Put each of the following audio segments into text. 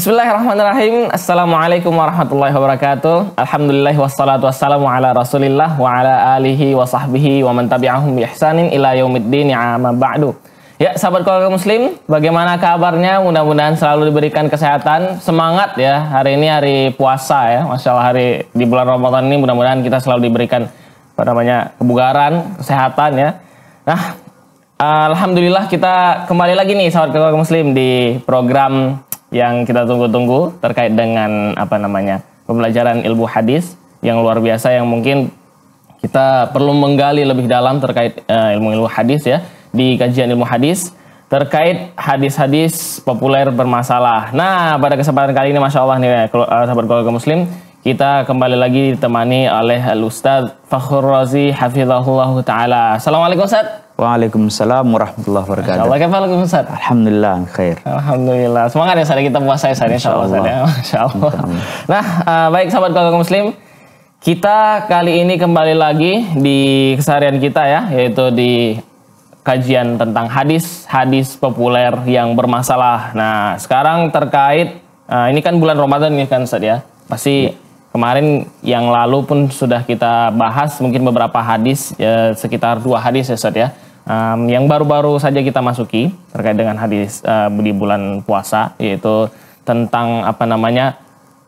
Bismillahirrahmanirrahim. Assalamualaikum warahmatullahi wabarakatuh. Alhamdulillah wassalatu wassalamu ala Rasulillah wa ala alihi wa sahbihi wa man tabi'ahum bi ihsanin ila yaumiddin ya amma ba'du. Ya, sahabat keluarga muslim, bagaimana kabarnya? Mudah-mudahan selalu diberikan kesehatan, semangat ya. Hari ini hari puasa ya. Masya Allah hari di bulan Ramadan ini mudah-mudahan kita selalu diberikan apa namanya? kebugaran, kesehatan ya. Nah, alhamdulillah kita kembali lagi nih sahabat keluarga muslim di program yang kita tunggu-tunggu terkait dengan apa namanya pembelajaran ilmu hadis yang luar biasa yang mungkin kita perlu menggali lebih dalam terkait uh, ilmu ilmu hadis ya di kajian ilmu hadis terkait hadis-hadis populer bermasalah. Nah pada kesempatan kali ini masya Allah nih uh, sahabat keluarga muslim kita kembali lagi ditemani oleh Al Ustaz Fakhrul Razi Hafizahullah Taala. Assalamualaikum Ustaz. Waalaikumsalam warahmatullahi wabarakatuh. Allah kepala Alhamdulillah khair. Alhamdulillah. Semangat ya saudara ya, kita puasa ya saudara. Ya, insya Allah. ya. Allah. Nah, eh, baik sahabat keluarga muslim, kita kali ini kembali lagi di keseharian kita ya, yaitu di kajian tentang hadis-hadis populer yang bermasalah. Nah, sekarang terkait eh, ini kan bulan Ramadan ya kan Ustaz ya. Pasti ya kemarin yang lalu pun sudah kita bahas mungkin beberapa hadis ya, sekitar dua hadis ya Ustaz ya um, yang baru-baru saja kita masuki terkait dengan hadis uh, di bulan puasa yaitu tentang apa namanya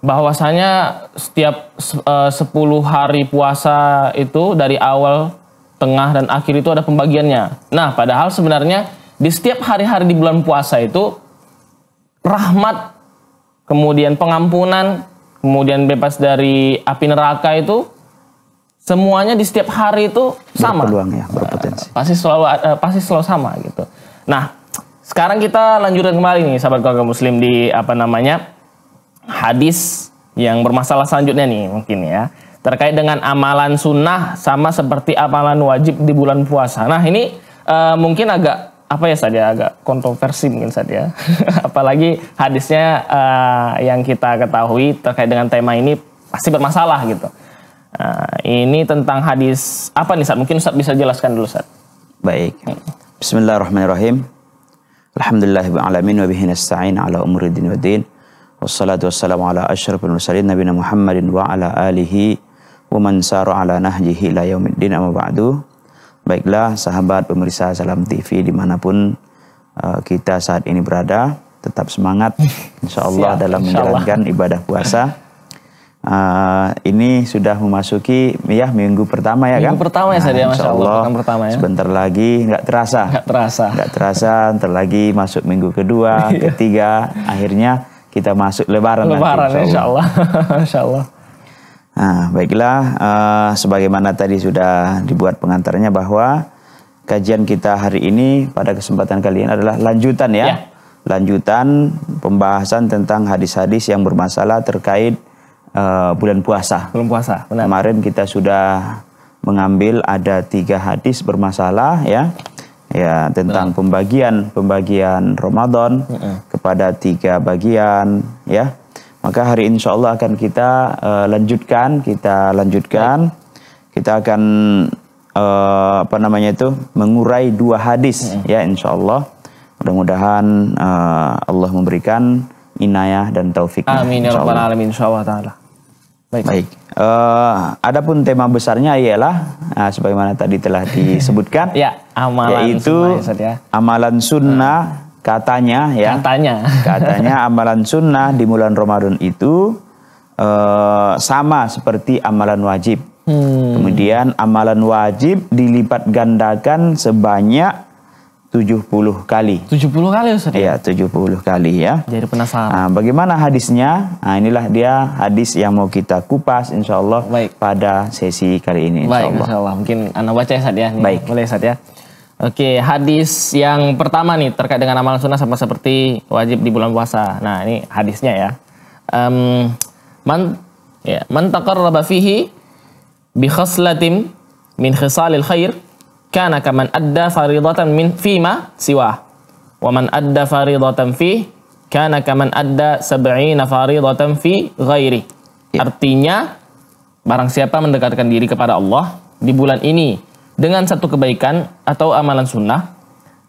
bahwasanya setiap eh, uh, 10 hari puasa itu dari awal tengah dan akhir itu ada pembagiannya. Nah, padahal sebenarnya di setiap hari-hari di bulan puasa itu rahmat kemudian pengampunan kemudian bebas dari api neraka itu semuanya di setiap hari itu sama berpeluang ya berpotensi uh, eh, pasti selalu uh, pasti selalu sama gitu nah sekarang kita lanjutkan kembali nih sahabat keluarga muslim di apa namanya hadis yang bermasalah selanjutnya nih mungkin ya terkait dengan amalan sunnah sama seperti amalan wajib di bulan puasa nah ini uh, mungkin agak apa ya saja agak kontroversi mungkin saja ya. apalagi hadisnya uh, yang kita ketahui terkait dengan tema ini pasti bermasalah gitu Nah, ini tentang hadis apa nih Ustaz? Mungkin Ustaz bisa jelaskan dulu Ustaz. Baik. Hmm. Bismillahirrahmanirrahim. alamin Wa bihi nasta'in ala umuri din wa din. Wassalatu wassalamu ala asyrafil mursalin nabina Muhammadin wa ala alihi wa man saru ala nahjihi ila yaumiddin amma ba'du. Baiklah sahabat pemirsa Salam TV dimanapun uh, kita saat ini berada, tetap semangat insya Allah dalam insya menjalankan ibadah puasa. Uh, ini sudah memasuki ya minggu pertama ya minggu kan? pertama ya nah, saya Masya Allah, Allah pertama ya. Sebentar lagi nggak terasa. Nggak terasa. Nggak terasa, ntar lagi masuk minggu kedua, iya. ketiga, akhirnya kita masuk Lebaran. Lebaran nanti, Insya Allah. Insya Allah. Nah, baiklah, uh, sebagaimana tadi sudah dibuat pengantarnya bahwa kajian kita hari ini pada kesempatan kali ini adalah lanjutan ya, ya. lanjutan pembahasan tentang hadis-hadis yang bermasalah terkait Eh, bulan puasa. Bulan puasa, benar. Kemarin kita sudah mengambil ada tiga hadis bermasalah ya ya tentang benar. pembagian pembagian Ramadan kepada tiga bagian ya maka hari insya Allah akan kita uh, lanjutkan kita lanjutkan kita akan uh, apa namanya itu mengurai dua hadis ya insya Allah mudah-mudahan uh, Allah memberikan inayah dan taufik amin ya rabbal alamin insyaallah taala Baik. Baik. Uh, adapun tema besarnya ialah uh, sebagaimana tadi telah disebutkan ya, amalan yaitu sunnah, Ustaz, ya. amalan sunnah hmm. katanya ya. Katanya. katanya amalan sunnah di bulan Ramadan itu uh, sama seperti amalan wajib. Hmm. Kemudian amalan wajib dilipat gandakan sebanyak 70 kali. 70 kali Ustaz? Ya? Iya, 70 kali ya. Jadi penasaran. Nah, bagaimana hadisnya? Nah, inilah dia hadis yang mau kita kupas insya Allah Baik. pada sesi kali ini insya Baik, Allah. Insya Allah. Mungkin anda baca ya Ustaz ya. Baik. Boleh Ustaz ya. Oke, hadis yang pertama nih terkait dengan amal sunnah sama seperti wajib di bulan puasa. Nah, ini hadisnya ya. Um, man ya, man taqarraba fihi bi khaslatim min khisalil khair kana kaman adda faridatan min fima siwa wa man adda faridatan fi kana kaman adda sab'ina faridatan fi ghairi ya. artinya barang siapa mendekatkan diri kepada Allah di bulan ini dengan satu kebaikan atau amalan sunnah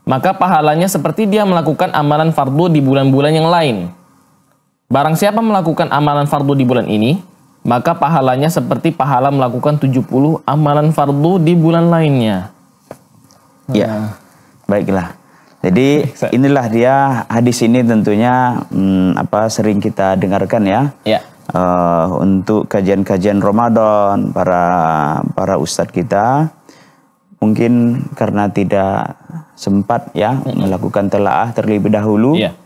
maka pahalanya seperti dia melakukan amalan fardu di bulan-bulan yang lain barang siapa melakukan amalan fardu di bulan ini maka pahalanya seperti pahala melakukan 70 amalan fardu di bulan lainnya. Ya. Baiklah. Jadi inilah dia hadis ini tentunya hmm, apa sering kita dengarkan ya. Ya. Uh, untuk kajian-kajian Ramadan para para ustadz kita mungkin karena tidak sempat ya mm -hmm. melakukan telaah terlebih dahulu. yeah. Iya.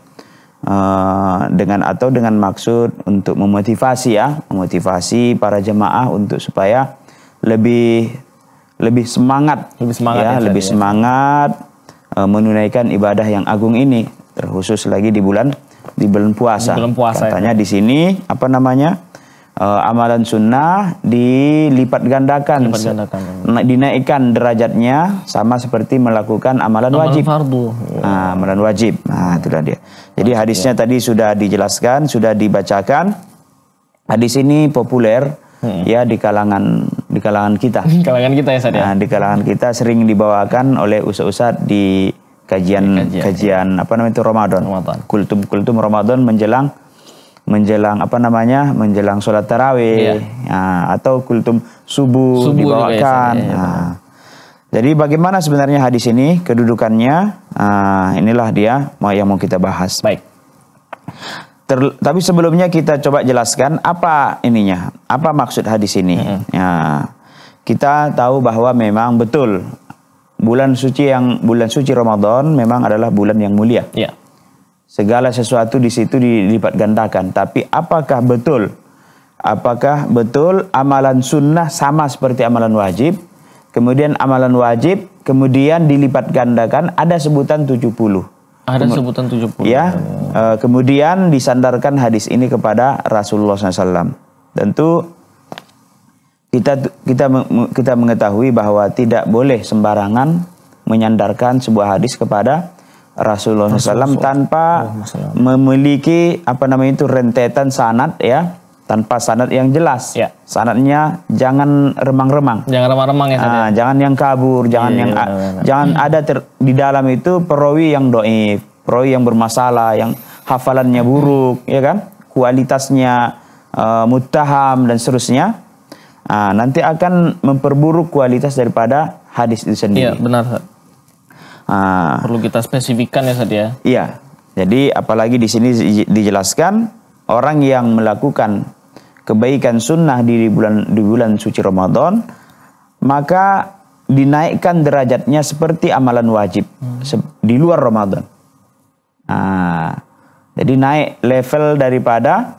Uh, dengan atau dengan maksud untuk memotivasi ya, memotivasi para jemaah untuk supaya lebih lebih semangat, lebih semangat, ya, ya lebih ya. semangat uh, menunaikan ibadah yang agung ini, terkhusus lagi di bulan di bulan puasa. Di bulan puasa Katanya ya. di sini apa namanya uh, amalan sunnah dilipat gandakan, Lipat ya. nah, dinaikkan derajatnya sama seperti melakukan amalan, amalan wajib. Fardu. Nah, amalan wajib. Nah, itulah dia. Jadi hadisnya ya. tadi sudah dijelaskan, sudah dibacakan. Hadis ini populer hmm. ya di kalangan di kalangan kita. Di kalangan kita ya, Sadia. Ya? Nah, di kalangan kita sering dibawakan oleh usat-usat di kajian di kajian, kajian ya. apa namanya itu Ramadan. Kultum-kultum Ramadan menjelang menjelang apa namanya? menjelang sholat tarawih iya. nah, atau kultum subuh, subuh ya, ya, dibawakan. Ya, nah, Jadi bagaimana sebenarnya hadis ini kedudukannya? Nah, inilah dia yang mau kita bahas. Baik. Ter, tapi sebelumnya kita coba jelaskan apa ininya, apa maksud hadis ini. -hmm. ya, kita tahu bahwa memang betul bulan suci yang bulan suci Ramadan memang adalah bulan yang mulia. Yeah. Segala sesuatu di situ dilipat gandakan. Tapi apakah betul? Apakah betul amalan sunnah sama seperti amalan wajib? Kemudian amalan wajib kemudian dilipat gandakan ada sebutan 70. Ada sebutan 70. Ya, uh, kemudian disandarkan hadis ini kepada Rasulullah SAW. Tentu kita kita kita mengetahui bahwa tidak boleh sembarangan menyandarkan sebuah hadis kepada Rasulullah, Rasulullah SAW tanpa Rasulullah. memiliki apa namanya itu rentetan sanat ya tanpa sanad yang jelas. Ya. Sanadnya jangan remang-remang. Jangan remang-remang ya. Nah, jangan yang kabur, jangan yeah, yang yeah, yeah. Iya. jangan hmm. ada ter, di dalam itu perawi yang do'i, perawi yang bermasalah, yang hafalannya buruk, hmm. ya kan? Kualitasnya uh, eh, mutaham dan seterusnya. Nah, nanti akan memperburuk kualitas daripada hadis itu sendiri. Iya, benar. Nah, perlu kita spesifikkan ya Ustaz ya? Iya. Jadi apalagi di sini dijelaskan orang yang melakukan kebaikan sunnah di bulan di bulan suci Ramadan maka dinaikkan derajatnya seperti amalan wajib hmm. di luar Ramadan. Nah, jadi naik level daripada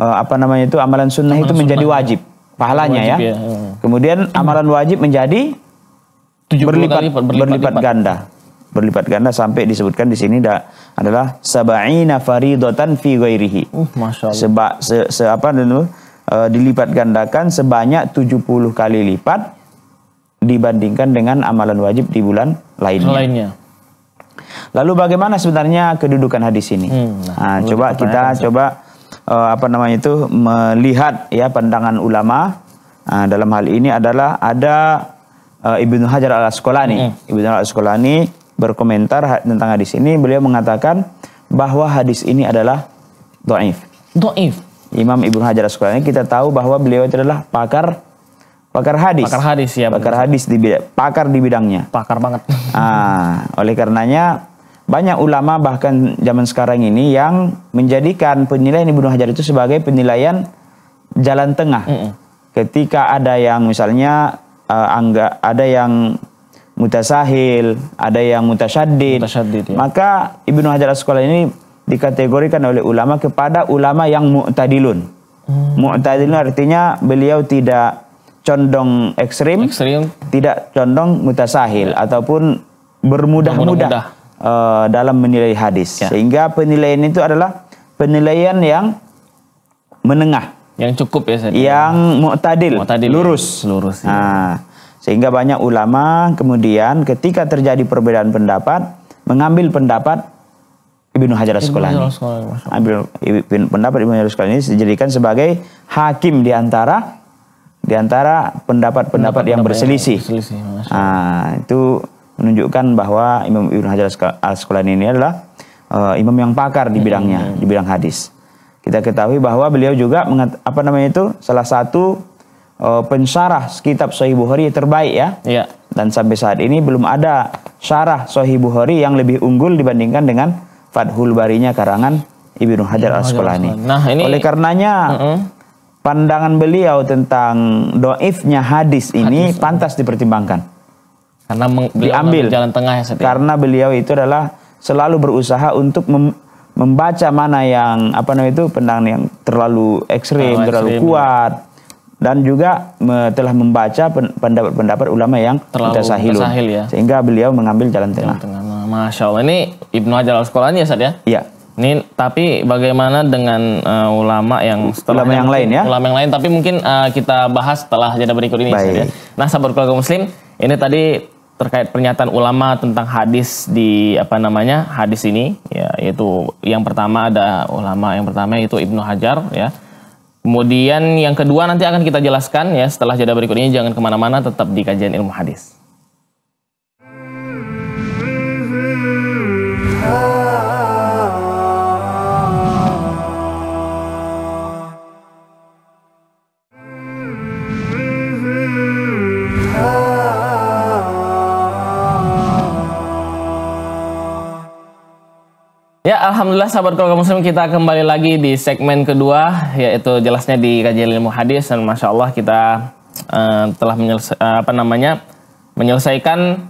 uh, apa namanya itu amalan sunnah amalan itu menjadi sunnah. Ya. wajib pahalanya wajib, ya. ya. Kemudian hmm. amalan wajib menjadi berlipat, berlipat, berlipat ganda berlipat ganda sampai disebutkan di sini da, adalah sabaina faridatan fi ghairihi. Uh, Masya Allah. Seba, se, se apa dulu? uh, eh, dilipat gandakan sebanyak 70 kali lipat dibandingkan dengan amalan wajib di bulan lainnya. Lainnya. Lalu bagaimana sebenarnya kedudukan hadis ini? Hmm, nah, nah, coba kita kan, coba uh, apa namanya itu melihat ya pandangan ulama uh, dalam hal ini adalah ada uh, Ibnu Hajar Al Asqalani. Hmm. Ibnu ala Al Asqalani berkomentar tentang hadis ini beliau mengatakan bahwa hadis ini adalah doif. Doif. Imam Ibnu Hajar Asqalani kita tahu bahwa beliau itu adalah pakar pakar hadis. Pakar hadis ya. Pakar betul. hadis di bidang, pakar di bidangnya. Pakar banget. Ah, oleh karenanya banyak ulama bahkan zaman sekarang ini yang menjadikan penilaian Ibnu Hajar itu sebagai penilaian jalan tengah. Mm -mm. Ketika ada yang misalnya uh, angga ada yang mutasahil, ada yang mutasyadid. mutasyadid ya. Maka Ibnu Hajar Asqalani ini dikategorikan oleh ulama kepada ulama yang mu'tadilun. Hmm. Mu'tadilun artinya beliau tidak condong ekstrim, ekstrim. tidak condong mutasahil ya. ataupun bermudah-mudah uh, dalam menilai hadis. Ya. Sehingga penilaian itu adalah penilaian yang menengah, yang cukup ya, yang mu'tadil, mu'tadil ya. lurus, lurus. Ya. Nah, sehingga banyak ulama kemudian ketika terjadi perbedaan pendapat mengambil pendapat Ibnu Hajar Asqalani. Ambil pendapat Ibnu Hajar Asqalani dijadikan sebagai hakim di antara di antara pendapat-pendapat yang berselisih. Yang ah, itu menunjukkan bahwa Imam Ibnu Hajar Asqalani ini adalah eh, imam yang pakar di bidangnya, di bidang hadis. Kita ketahui bahwa beliau juga apa namanya itu salah satu uh, pensyarah kitab Sahih Bukhari terbaik ya. Iya. Dan sampai saat ini belum ada syarah Sahih Bukhari yang lebih unggul dibandingkan dengan Fathul Barinya karangan Ibnu Hajar Al Asqalani. Nah, ini oleh karenanya uh -uh. pandangan beliau tentang doifnya hadis ini hadis, pantas dipertimbangkan. Karena diambil jalan tengah ya, ya, Karena beliau itu adalah selalu berusaha untuk mem membaca mana yang apa namanya itu pendang yang terlalu ekstrim, oh, terlalu kuat. Iya dan juga me, telah membaca pendapat-pendapat ulama yang mutasahilun ya. sehingga beliau mengambil jalan tengah. Jalan Masya Allah ini Ibnu Hajar Al Asqalani ya Ustaz ya? Iya. Ini tapi bagaimana dengan uh, ulama yang ulama yang mungkin, lain ya? Ulama yang lain tapi mungkin uh, kita bahas setelah jeda berikut ini ya. Baik. ya. Nah, sahabat keluarga muslim, ini tadi terkait pernyataan ulama tentang hadis di apa namanya hadis ini ya yaitu yang pertama ada ulama yang pertama itu Ibnu Hajar ya Kemudian yang kedua nanti akan kita jelaskan ya setelah jeda berikut ini jangan kemana-mana tetap di kajian ilmu hadis. Alhamdulillah sahabat keluarga muslim kita kembali lagi di segmen kedua yaitu jelasnya di kajian ilmu hadis dan masya Allah kita uh, telah menyelesa- eh, apa namanya menyelesaikan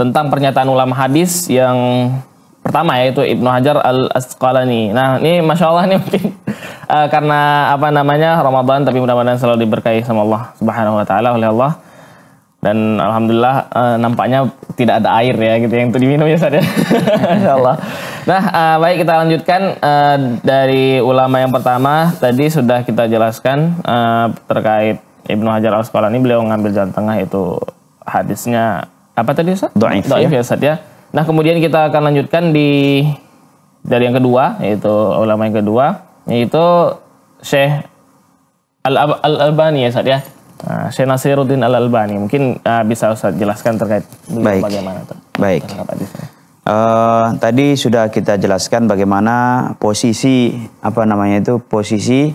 tentang pernyataan ulama hadis yang pertama yaitu Ibnu Hajar al Asqalani. Nah ini masya Allah ini mungkin uh, karena apa namanya Ramadan tapi mudah-mudahan selalu diberkahi sama Allah Subhanahu Wa Taala oleh Allah dan alhamdulillah uh, nampaknya tidak ada air ya gitu yang itu diminum ya saya insyaallah nah uh, baik kita lanjutkan uh, dari ulama yang pertama tadi sudah kita jelaskan uh, terkait Ibnu Hajar Al Asqalani beliau ngambil jalan tengah itu hadisnya apa tadi Ustaz? Doaif, ya. Doaif ya. Ustaz ya nah kemudian kita akan lanjutkan di dari yang kedua yaitu ulama yang kedua yaitu Syekh Al, Al Albani ya Ustaz ya Uh, Syekh Nasiruddin Al Albani mungkin uh, bisa Ustaz jelaskan terkait Baik. bagaimana ter Baik. Uh, tadi sudah kita jelaskan bagaimana posisi apa namanya itu posisi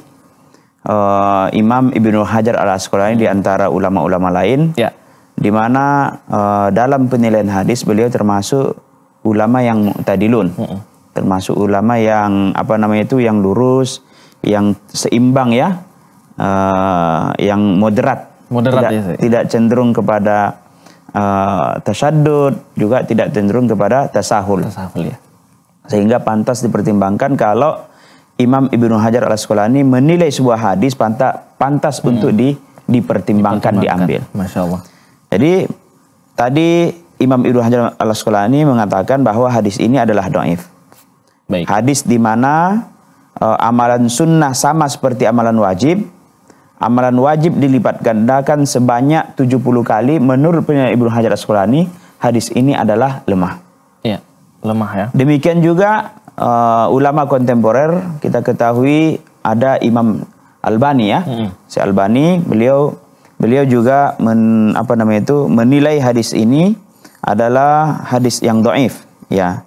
uh, Imam Ibnu Hajar Al Asqalani hmm. di antara ulama-ulama lain. Ya. Di mana uh, dalam penilaian hadis beliau termasuk ulama yang tadilun. Hmm. Termasuk ulama yang apa namanya itu yang lurus, yang seimbang ya uh, yang moderat, moderat tidak, ya, tidak cenderung kepada uh, eh, tasyadud, juga tidak cenderung kepada tasahul. Tasahul ya. Sehingga pantas dipertimbangkan kalau Imam Ibnu Hajar Al Asqalani menilai sebuah hadis pantas pantas hmm. untuk di dipertimbangkan, diambil. Masya Allah. Jadi tadi Imam Ibnu Hajar Al Asqalani mengatakan bahwa hadis ini adalah doif. Baik. Hadis di mana uh, amalan sunnah sama seperti amalan wajib Amalan wajib dilipat gandakan sebanyak 70 kali menurut penilaian Ibnu Hajar Asqalani, hadis ini adalah lemah. Iya, lemah ya. Demikian juga uh, ulama kontemporer kita ketahui ada Imam Albani ya. -hmm. Si Albani beliau beliau juga men, apa namanya itu menilai hadis ini adalah hadis yang doif ya.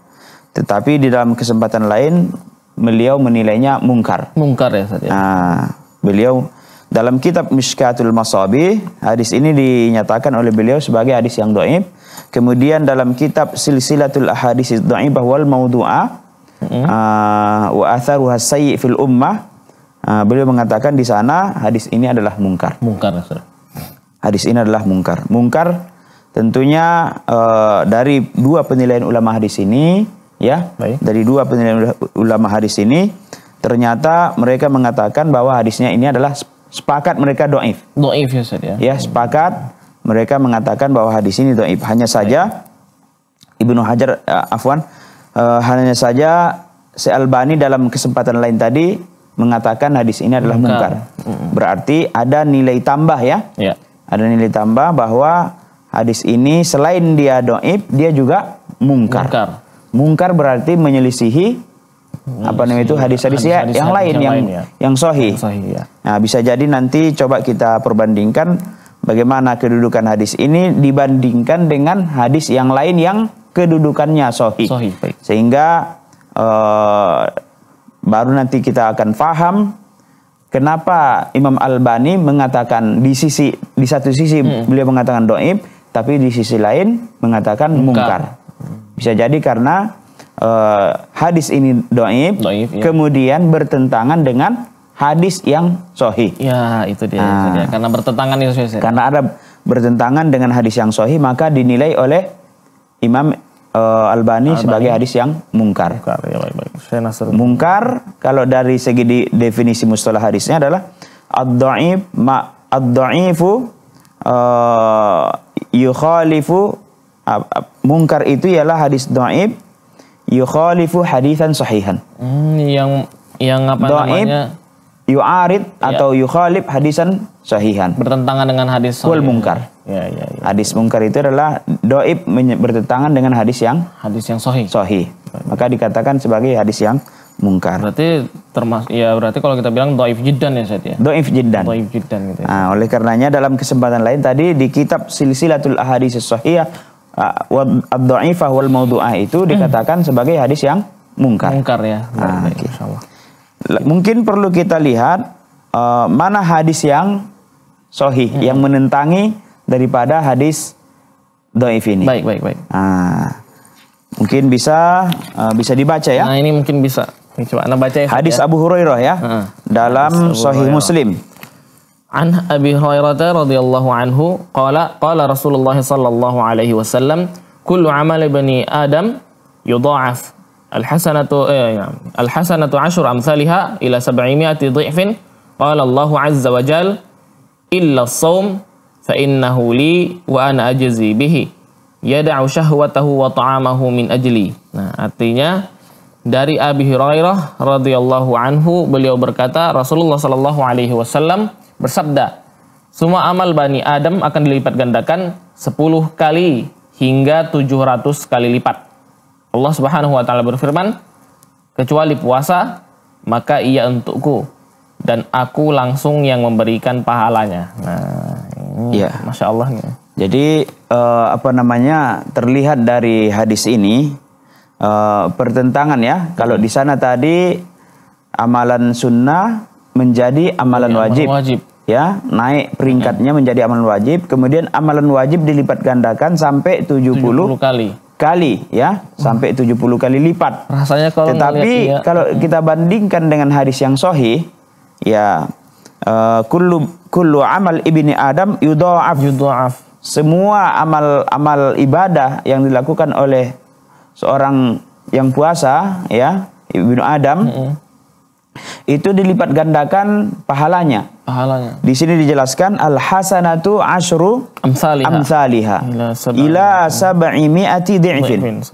Tetapi di dalam kesempatan lain beliau menilainya mungkar. Mungkar ya saja. Ya. Nah, beliau dalam kitab Mishkatul Masabi, hadis ini dinyatakan oleh beliau sebagai hadis yang doib. Kemudian dalam kitab Silsilatul Ahadis bahwa wal Maudu'a, mm-hmm. Ah, wa atharuha sayyi fil ummah, ah, beliau mengatakan di sana hadis ini adalah mungkar. Mungkar, Hadis ini adalah mungkar. Mungkar tentunya ah, dari dua penilaian ulama hadis ini, ya, Baik. dari dua penilaian ulama hadis ini, ternyata mereka mengatakan bahwa hadisnya ini adalah Sepakat mereka doif. Doif ya Ustaz ya. Ya sepakat mereka mengatakan bahwa hadis ini doif. Hanya saja Ibnu Hajar, uh, Afwan, uh, hanya saja albani dalam kesempatan lain tadi mengatakan hadis ini adalah mungkar. Berarti ada nilai tambah ya. ya. Ada nilai tambah bahwa hadis ini selain dia doib, dia juga mungkar. Mungkar, mungkar berarti menyelisihi apa namanya itu hadis-hadis ya hadis, yang lain yang yang, ya. yang sohi. sohi ya. Nah, bisa jadi nanti coba kita perbandingkan bagaimana kedudukan hadis ini dibandingkan dengan hadis yang lain yang kedudukannya sohi. sohi. Sehingga uh, baru nanti kita akan faham kenapa Imam Albani mengatakan di sisi di satu sisi hmm. beliau mengatakan doib tapi di sisi lain mengatakan mungkar. mungkar. Bisa jadi karena uh, hadis ini doib, iya. kemudian bertentangan dengan hadis yang sohi. Ya itu dia, nah, itu ah. dia. karena bertentangan itu. Ya. Karena ada bertentangan dengan hadis yang sohi maka dinilai oleh Imam uh, Albani, Albani sebagai hadis yang mungkar. Mungkar, ya baik, baik. Saya mungkar kalau dari segi di, definisi mustalah hadisnya adalah ad doaib ma ad-dhaifu uh, eh, yukhalifu uh, mungkar itu ialah hadis doib yukhalifu hadisan sahihan. Hmm, yang yang apa Doib, namanya? Yu'arid ya. atau yukhalif hadisan sahihan. Bertentangan dengan hadis sahih. Kul mungkar. Ya, ya, ya, hadis ya. mungkar itu adalah doib bertentangan dengan hadis yang hadis yang sahih. Sahih. Maka dikatakan sebagai hadis yang mungkar. Berarti termasuk ya berarti kalau kita bilang doif jiddan ya Syed ya. Doif jiddan. Doif jiddan gitu ya. Nah, oleh karenanya dalam kesempatan lain tadi di kitab Silsilatul Ahadits Shahihah Ah, ad-dha'ifah wal maudu'ah itu dikatakan sebagai hadis yang mungkar. Mungkar ya. Nah, okay. Mungkin perlu kita lihat uh, mana hadis yang sohih hmm. yang menentangi daripada hadis dhaif ini. Baik, baik, baik. Nah, mungkin bisa uh, bisa dibaca ya. Nah, ini mungkin bisa. Coba Anda baca ya. Hadis ya. Abu Hurairah ya. Uh, dalam Sahih Muslim. An Abi Hurairah radhiyallahu anhu qala qala Rasulullah sallallahu alaihi wasallam kullu amali bani Adam yudha'af al-hasanatu eh, ya, al-hasanatu ashur amsalha ila 700 dhifin qala Allah azza wa jal illa as-sawm fa innahu li wa ana ajzi bihi yad'u shahwatahu wa ta'amahu min ajli nah artinya dari Abi Hurairah radhiyallahu anhu beliau berkata Rasulullah sallallahu alaihi wasallam bersabda, semua amal Bani Adam akan dilipat gandakan 10 kali hingga 700 kali lipat. Allah Subhanahu wa taala berfirman, kecuali puasa, maka ia untukku dan aku langsung yang memberikan pahalanya. Nah, ini ya. Masya Allah nih. Jadi uh, apa namanya terlihat dari hadis ini uh, pertentangan ya. Kalau di sana tadi amalan sunnah menjadi amalan ya, wajib. Amalan wajib. Ya, naik peringkatnya hmm. menjadi amalan wajib, kemudian amalan wajib dilipat gandakan sampai 70, 70 kali. Kali ya, hmm. sampai 70 kali lipat. Rasanya kalau Tetapi kalau hmm. kita bandingkan dengan hadis yang sahih, ya uh, kullu amal ibni Adam yudha'af. Yudha'af. Semua amal amal ibadah yang dilakukan oleh seorang yang puasa ya, ibnu Adam hmm itu dilipat gandakan pahalanya. Pahalanya. Di sini dijelaskan al hasanatu ashru amsaliha, amsaliha. ila sab'i mi'ati di'fin.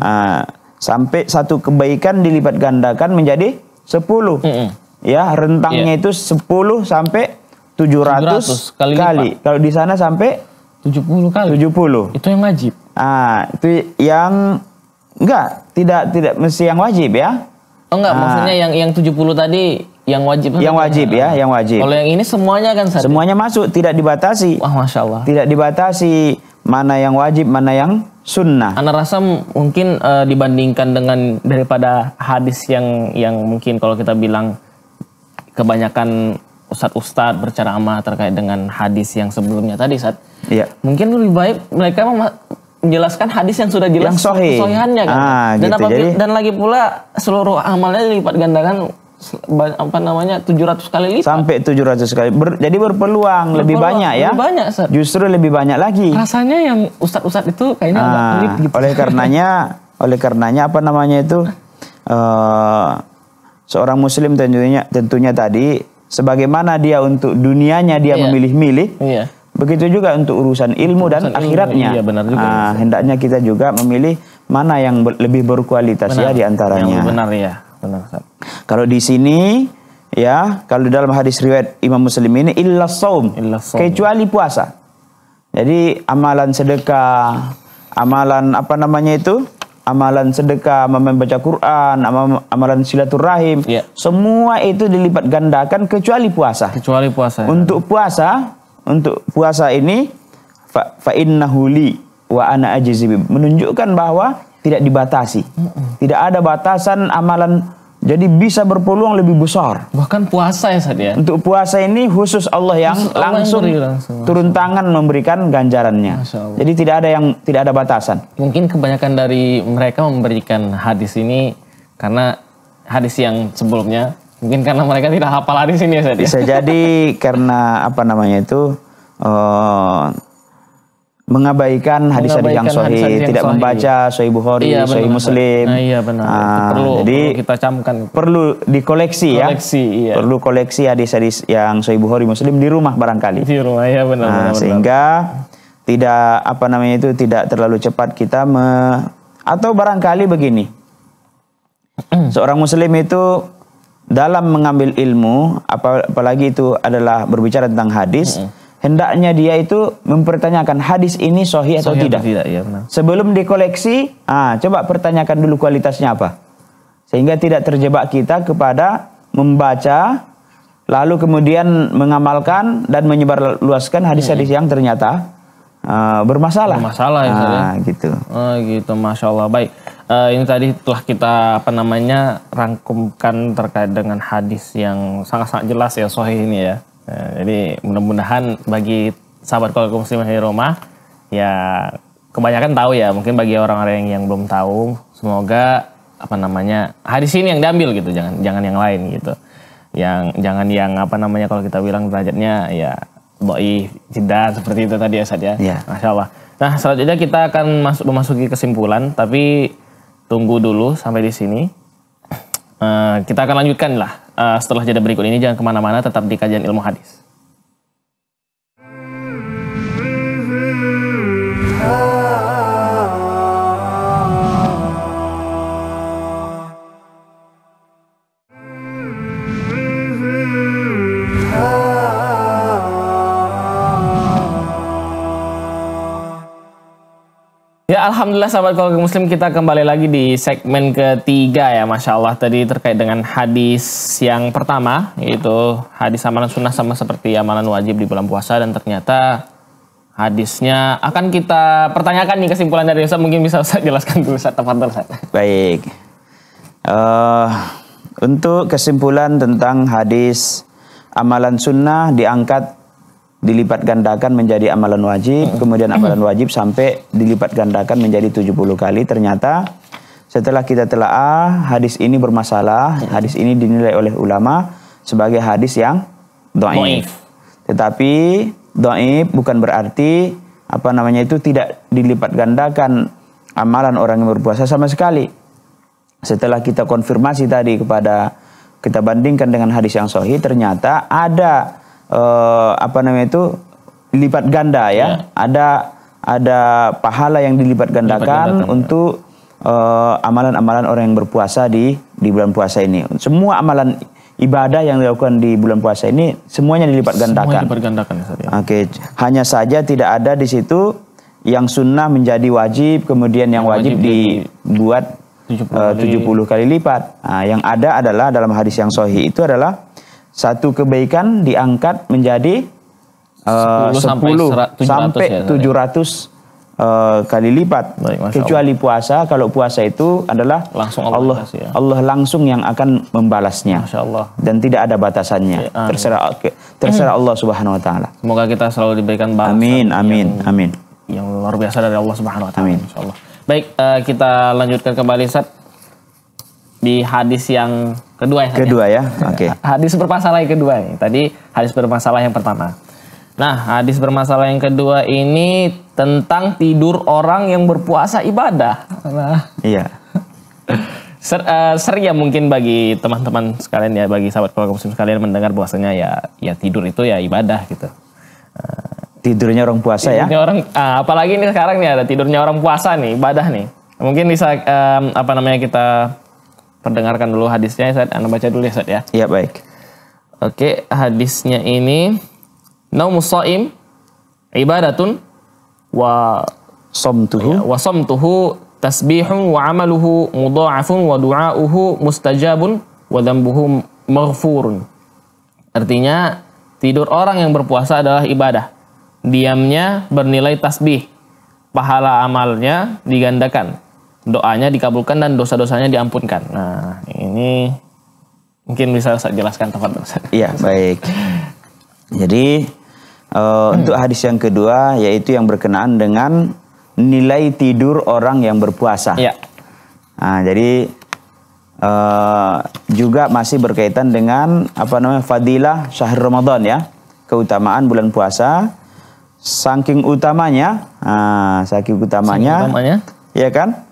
Ah, sampai satu kebaikan dilipat gandakan menjadi sepuluh, Mm -mm. Ya, rentangnya yeah. itu sepuluh sampai tujuh ratus kali. kali. Kalau di sana sampai tujuh puluh kali. tujuh puluh Itu yang wajib. Ah, itu yang enggak, tidak tidak mesti yang wajib ya. Oh enggak, nah, maksudnya yang yang 70 tadi yang wajib. Yang wajib ya, yang wajib. Kalau yang ini semuanya kan satu. Semuanya masuk, tidak dibatasi. Wah, Masya Allah. Tidak dibatasi mana yang wajib, mana yang sunnah. Anda rasa mungkin uh, dibandingkan dengan daripada hadis yang yang mungkin kalau kita bilang kebanyakan ustad ustadz berceramah terkait dengan hadis yang sebelumnya tadi saat. Iya. Mungkin lebih baik mereka menjelaskan hadis yang sudah jelas sohihannya kan. Ah, dan gitu. Jadi, dan lagi pula seluruh amalnya dilipat gandakan apa namanya 700 kali lipat. Sampai 700 kali. Ber, jadi berpeluang, berpeluang lebih banyak ya. Lebih banyak, Justru lebih banyak lagi. Rasanya yang ustad-ustad itu kayaknya ah, pelit gitu. Oleh karenanya, oleh karenanya apa namanya itu uh, seorang muslim tentunya tentunya tadi sebagaimana dia untuk dunianya dia yeah. memilih-milih. Yeah. Begitu juga untuk urusan ilmu urusan dan ilmu, akhiratnya. Iya, benar juga. Ah, hendaknya kita juga memilih mana yang ber, lebih berkualitas ya, benar, ya di antaranya. Yang benar ya, benar. Kalau di sini ya, kalau dalam hadis riwayat Imam Muslim ini illa saum, kecuali puasa. Jadi amalan sedekah, amalan apa namanya itu? amalan sedekah, amalan baca Quran, amalan silaturahim, yeah. semua itu dilipat gandakan kecuali puasa. Kecuali puasa. Ya. Untuk puasa untuk puasa ini fa, fa innahu li wa ana ajzi menunjukkan bahwa tidak dibatasi. Tidak ada batasan amalan jadi bisa berpeluang lebih besar. Bahkan puasa ya saat ya? Untuk puasa ini khusus Allah yang khusus langsung, yang langsung turun tangan memberikan ganjarannya. Jadi tidak ada yang tidak ada batasan. Mungkin kebanyakan dari mereka memberikan hadis ini karena hadis yang sebelumnya Mungkin karena mereka tidak hafal lari sini ya, ya Bisa jadi karena apa namanya itu uh, mengabaikan hadis-hadis yang sahih, tidak sohi. membaca sahih Bukhari, iya, sahih Muslim. Nah, iya benar. Nah, perlu, jadi perlu kita camkan. Perlu dikoleksi ya. Koleksi, iya. Perlu koleksi hadis-hadis yang sahih Bukhari Muslim di rumah barangkali. Di rumah ya benar. Nah, benar sehingga benar. tidak apa namanya itu tidak terlalu cepat kita me atau barangkali begini. Seorang muslim itu dalam mengambil ilmu, apalagi itu adalah berbicara tentang hadis, mm -hmm. hendaknya dia itu mempertanyakan hadis ini sohih atau tidak. tidak. Ya, Sebelum dikoleksi, ah, coba pertanyakan dulu kualitasnya apa, sehingga tidak terjebak kita kepada membaca, lalu kemudian mengamalkan dan menyebarluaskan hadis-hadis yang ternyata uh, bermasalah. Bermasalah ya. ya. Ah, gitu. Oh, gitu, masya Allah. Baik, uh, ini tadi telah kita apa namanya rangkumkan terkait dengan hadis yang sangat-sangat jelas ya Sohi ini ya. Uh, jadi mudah-mudahan bagi sahabat kalau muslimah di rumah ya kebanyakan tahu ya. Mungkin bagi orang-orang yang belum tahu, semoga apa namanya hadis ini yang diambil gitu, jangan jangan yang lain gitu. Yang jangan yang apa namanya kalau kita bilang derajatnya ya doif, jeda seperti itu tadi ya Ustaz ya. ya. Masya Allah. Nah selanjutnya kita akan masuk memasuki kesimpulan tapi tunggu dulu sampai di sini. Uh, kita akan lanjutkan lah uh, setelah jeda berikut ini jangan kemana-mana tetap di kajian ilmu hadis. Alhamdulillah sahabat keluarga muslim kita kembali lagi di segmen ketiga ya Masya Allah tadi terkait dengan hadis yang pertama Yaitu hadis amalan sunnah sama seperti amalan wajib di bulan puasa Dan ternyata hadisnya akan kita pertanyakan nih kesimpulan dari Ustaz Mungkin bisa Ustaz jelaskan dulu Ustaz, tepat Ustaz Baik uh, Untuk kesimpulan tentang hadis amalan sunnah diangkat dilipat gandakan menjadi amalan wajib, kemudian amalan wajib sampai dilipat gandakan menjadi 70 kali. Ternyata setelah kita telaah hadis ini bermasalah, hadis ini dinilai oleh ulama sebagai hadis yang dhaif. Tetapi dhaif bukan berarti apa namanya itu tidak dilipat gandakan amalan orang yang berpuasa sama sekali. Setelah kita konfirmasi tadi kepada kita bandingkan dengan hadis yang sahih ternyata ada uh, apa namanya itu lipat ganda ya. ya. Ada ada pahala yang dilipat gandakan, ya. untuk eh, amalan-amalan uh, orang yang berpuasa di di bulan puasa ini. Semua amalan ibadah yang dilakukan di bulan puasa ini semuanya dilipat gandakan. gandakan. Ya. Oke, hanya saja tidak ada di situ yang sunnah menjadi wajib, kemudian yang, wajib, wajib dibuat 70 eh, kali, uh, 70 kali lipat. Nah, yang ada adalah dalam hadis yang sohi itu adalah satu kebaikan diangkat menjadi uh, 10, 10 sampai 700, ya, eh, kali lipat. Baik, Kecuali Allah. puasa, kalau puasa itu adalah langsung Allah Allah, ya. Allah langsung yang akan membalasnya. Masya Allah. Dan tidak ada batasannya. Ya, amin. terserah hmm. Allah Subhanahu wa taala. Semoga kita selalu diberikan balasan. Amin, iya. amin, yang, amin. Yang luar biasa dari Allah Subhanahu wa taala. Baik, eh, kita lanjutkan kembali Ustaz di hadis yang kedua ya. ya? Kedua ya, oke. Okay. Hadis bermasalah yang kedua nih. Tadi hadis bermasalah yang pertama. Nah, hadis bermasalah yang kedua ini tentang tidur orang yang berpuasa ibadah. Nah. Iya. Ser, uh, eh, ser ya mungkin bagi teman-teman sekalian ya, bagi sahabat keluarga muslim sekalian mendengar puasanya ya ya tidur itu ya ibadah gitu. Uh, tidurnya orang puasa ya? tidurnya ya. orang uh, apalagi ini sekarang nih ada tidurnya orang puasa nih, ibadah nih. Mungkin bisa um, apa namanya kita perdengarkan dulu hadisnya ya, akan Anda baca dulu ya, saat ya. ya baik. Oke, hadisnya ini naumus saim ibadatun wa somtuhu ya, wa somtuhu tasbihun wa amaluhu mudha'afun wa du'auhu mustajabun wa dhanbuhu maghfurun. Artinya tidur orang yang berpuasa adalah ibadah. Diamnya bernilai tasbih. Pahala amalnya digandakan doanya dikabulkan dan dosa-dosanya diampunkan. Nah, ini mungkin bisa saya jelaskan tempat dosa. Iya, baik. Jadi uh, untuk hadis yang kedua yaitu yang berkenaan dengan nilai tidur orang yang berpuasa. Iya. Nah, jadi uh, juga masih berkaitan dengan apa namanya fadilah syahr Ramadan ya, keutamaan bulan puasa. Saking utamanya, nah, saking utamanya, saking utamanya, ya kan?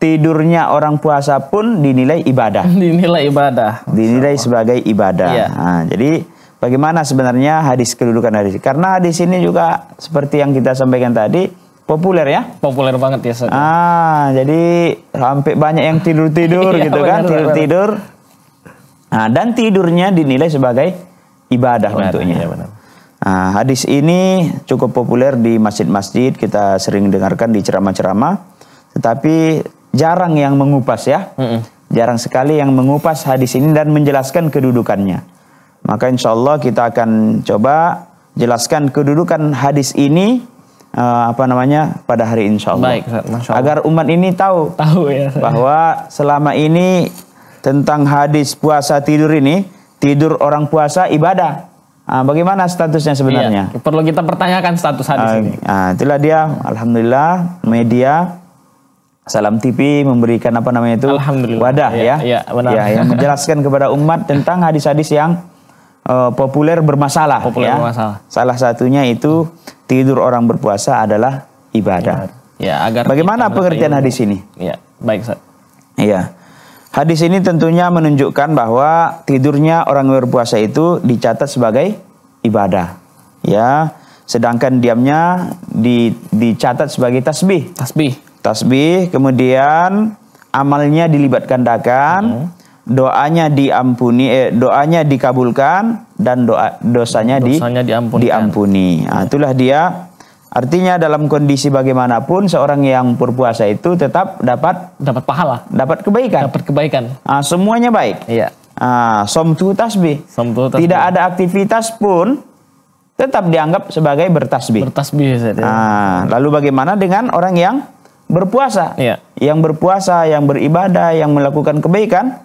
tidurnya orang puasa pun dinilai ibadah. Dinilai ibadah. Dinilai sebagai ibadah. Ya. Nah, jadi bagaimana sebenarnya hadis kedudukan hadis? Karena hadis ini juga seperti yang kita sampaikan tadi populer ya? Populer banget ya. Ah, jadi sampai banyak yang tidur tidur iya, gitu kan, tidur tidur. Nah, dan tidurnya dinilai sebagai ibadah, ibadah untuknya. Ya, benar. Nah, hadis ini cukup populer di masjid-masjid, kita sering dengarkan di ceramah-ceramah. Tetapi jarang yang mengupas ya. Mm -mm. Jarang sekali yang mengupas hadis ini dan menjelaskan kedudukannya. Maka insya Allah kita akan coba jelaskan kedudukan hadis ini uh, apa namanya pada hari insya Allah. Baik, Allah. Agar umat ini tahu, tahu ya, bahwa selama ini tentang hadis puasa tidur ini tidur orang puasa ibadah. Nah, bagaimana statusnya sebenarnya? Iya, perlu kita pertanyakan status hadis uh, ini. Nah, itulah dia, alhamdulillah media Salam TV memberikan apa namanya itu wadah iya, ya, ya, ya, ya yang menjelaskan kepada umat tentang hadis-hadis yang uh, populer bermasalah. Populer ya. bermasalah. Salah satunya itu tidur orang berpuasa adalah ibadah. Ya, agar Bagaimana pengertian hadis ini? Ya, baik Iya. Hadis ini tentunya menunjukkan bahwa tidurnya orang berpuasa itu dicatat sebagai ibadah. Ya, sedangkan diamnya di, dicatat sebagai tasbih. Tasbih tasbih kemudian amalnya dilibatkan dakan hmm. doanya diampuni eh, doanya dikabulkan dan doa dosanya, dosanya di, diampuni nah, itulah dia artinya dalam kondisi bagaimanapun seorang yang berpuasa itu tetap dapat dapat pahala dapat kebaikan dapat kebaikan nah, semuanya baik iya ah, somtu tasbih somtu tasbih tidak ada aktivitas pun tetap dianggap sebagai bertasbih bertasbih ah, lalu bagaimana dengan orang yang berpuasa. Ya. Yang berpuasa, yang beribadah, yang melakukan kebaikan,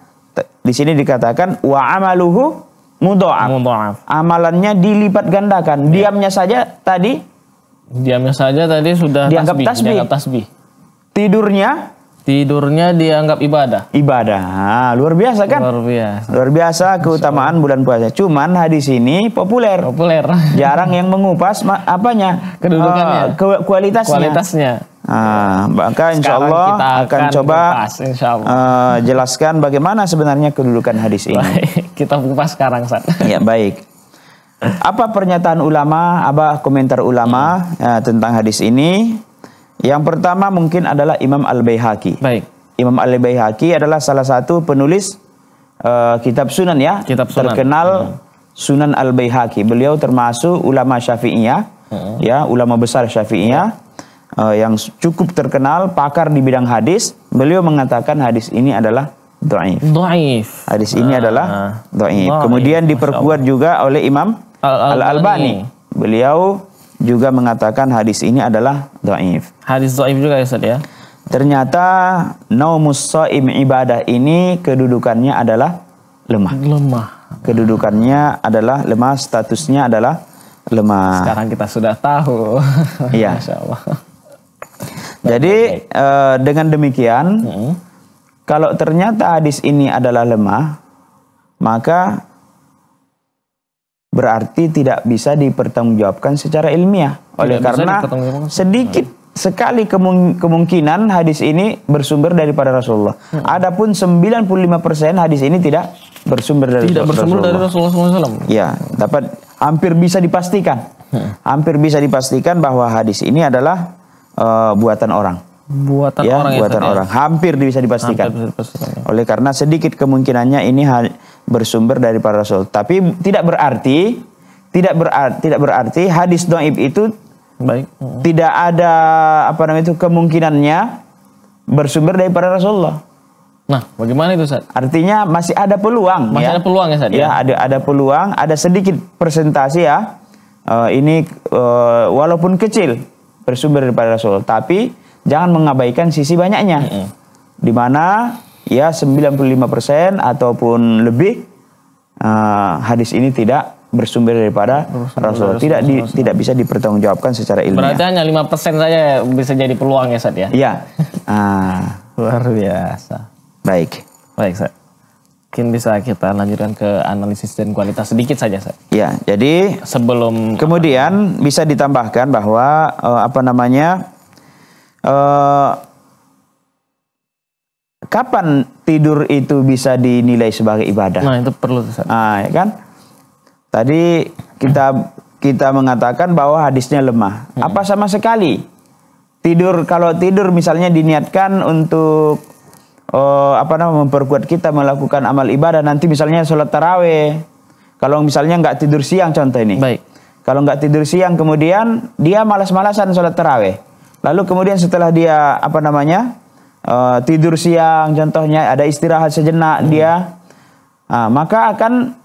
di sini dikatakan wa amaluhu mudha'af. Amalannya dilipat gandakan. Ya. Diamnya saja tadi diamnya saja tadi sudah dianggap tasbih, tasbih. dianggap tasbih. Tidurnya tidurnya dianggap ibadah. Ibadah. Nah, luar biasa kan? Luar biasa. Luar biasa keutamaan bulan puasa. Cuman hadis ini populer. Populer. Jarang yang mengupas apanya? Kedudukannya. Uh, kualitasnya. Kualitasnya. Nah, maka insya Allah kita akan, akan coba kupas, insya Allah. Uh, jelaskan bagaimana sebenarnya kedudukan hadis ini. kita kupas sekarang, San. Ya, baik. Apa pernyataan ulama, apa komentar ulama hmm. ya, tentang hadis ini? Yang pertama mungkin adalah Imam Al-Baihaqi. Baik. Imam Al-Baihaqi adalah salah satu penulis uh, kitab sunan ya. Kitab sunan. Terkenal hmm. Sunan Al-Baihaqi. Beliau termasuk ulama Syafi'iyah. Hmm. Ya, ulama besar Syafi'iyah. Hmm Eh, yang cukup terkenal pakar di bidang hadis beliau mengatakan hadis ini adalah doaif doaif hadis ini uh, adalah doaif kemudian diperkuat juga oleh Imam Al Albani beliau juga mengatakan hadis ini adalah doaif hadis doaif juga ya ternyata naumus soim ibadah ini kedudukannya adalah lemah lemah kedudukannya adalah lemah statusnya adalah lemah. Sekarang kita sudah tahu. Iya. Masya Allah. Jadi uh, dengan demikian, hmm. kalau ternyata hadis ini adalah lemah, maka berarti tidak bisa dipertanggungjawabkan secara ilmiah. Oleh karena sedikit sekali kemung kemungkinan hadis ini bersumber daripada Rasulullah. Hmm. Adapun 95% hadis ini tidak bersumber dari tidak bersumber dari Rasulullah SAW. Ya, dapat hampir bisa dipastikan. Mm-hmm. Hampir bisa dipastikan bahwa hadis ini adalah uh, buatan orang. Buatan ya, orang ya, buatan ya, orang. Hampir bisa dipastikan. Hampir dipastikan. Ya. Oleh karena sedikit kemungkinannya ini bersumber dari para rasul. Tapi tidak berarti tidak berarti tidak berarti hadis doib itu baik. Tidak ada apa namanya itu kemungkinannya bersumber dari para rasulullah. Nah, bagaimana itu, Ustaz? Artinya masih ada peluang. Masih ya? ada peluang ya, Ustaz? ya, ya? ada ada peluang, ada sedikit persentase ya. Uh, ini uh, walaupun kecil, bersumber daripada Rasul. Tapi jangan mengabaikan sisi banyaknya. Mm -hmm. Di mana ya 95% ataupun lebih uh, hadis ini tidak bersumber daripada bersumber Rasul. Rasul. Tidak di, Rasul. tidak bisa dipertanggungjawabkan secara ilmiah. Berarti hanya 5% saja bisa jadi peluang ya, Sat ya. Iya. ah. Luar biasa. Baik. Baik, Sat. Mungkin bisa kita lanjutkan ke analisis dan kualitas sedikit saja, Sa. Ya, jadi sebelum kemudian bisa ditambahkan bahwa uh, apa namanya uh, kapan tidur itu bisa dinilai sebagai ibadah? Nah, itu perlu, Sa. Ah, ya kan? Tadi kita kita mengatakan bahwa hadisnya lemah. Hmm. Apa sama sekali? Tidur kalau tidur misalnya diniatkan untuk uh, apa namanya memperkuat kita melakukan amal ibadah nanti misalnya sholat taraweh kalau misalnya nggak tidur siang contoh ini baik kalau nggak tidur siang kemudian dia malas-malasan sholat taraweh lalu kemudian setelah dia apa namanya uh, tidur siang contohnya ada istirahat sejenak hmm. dia nah, maka akan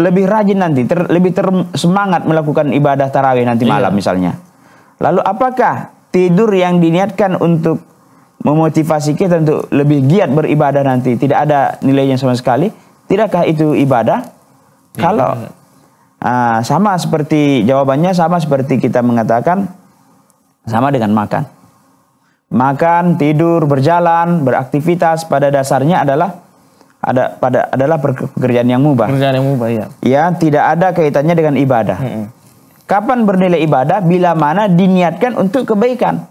lebih rajin nanti ter, lebih ter, semangat melakukan ibadah taraweh nanti iya. malam yeah. misalnya lalu apakah tidur yang diniatkan untuk memotivasi kita untuk lebih giat beribadah nanti tidak ada nilainya sama sekali tidakkah itu ibadah ya. kalau uh, sama seperti jawabannya sama seperti kita mengatakan sama dengan makan makan tidur berjalan beraktivitas pada dasarnya adalah ada pada adalah pekerjaan yang mubah pekerjaan yang mubah ya ya tidak ada kaitannya dengan ibadah hmm. kapan bernilai ibadah bila mana diniatkan untuk kebaikan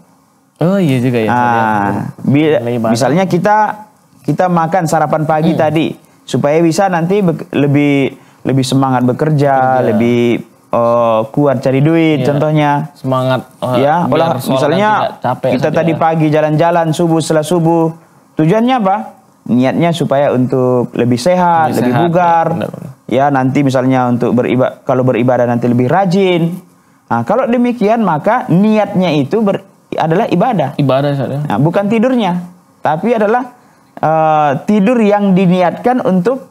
Oh iya juga ya. Ah, bila, misalnya kita kita makan sarapan pagi hmm. tadi supaya bisa nanti lebih lebih semangat bekerja, bekerja. lebih uh, kuat cari duit iya. contohnya. Semangat uh, ya, olah misalnya capek kita tadi ya. pagi jalan-jalan subuh setelah subuh. Tujuannya apa? Niatnya supaya untuk lebih sehat, lebih, lebih sehat, bugar. Ya, ya, nanti misalnya untuk beribadah kalau beribadah nanti lebih rajin. Nah, kalau demikian maka niatnya itu ber, adalah ibadah. Ibadah saja. Ya. Nah, bukan tidurnya, tapi adalah uh, tidur yang diniatkan untuk